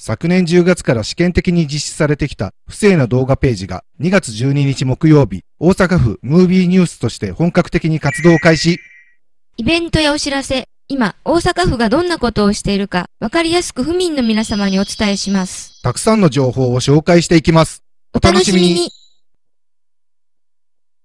昨年10月から試験的に実施されてきた不正な動画ページが2月12日木曜日、大阪府ムービーニュースとして本格的に活動開始。イベントやお知らせ、今、大阪府がどんなことをしているか、わかりやすく府民の皆様にお伝えします。たくさんの情報を紹介していきます。お楽しみに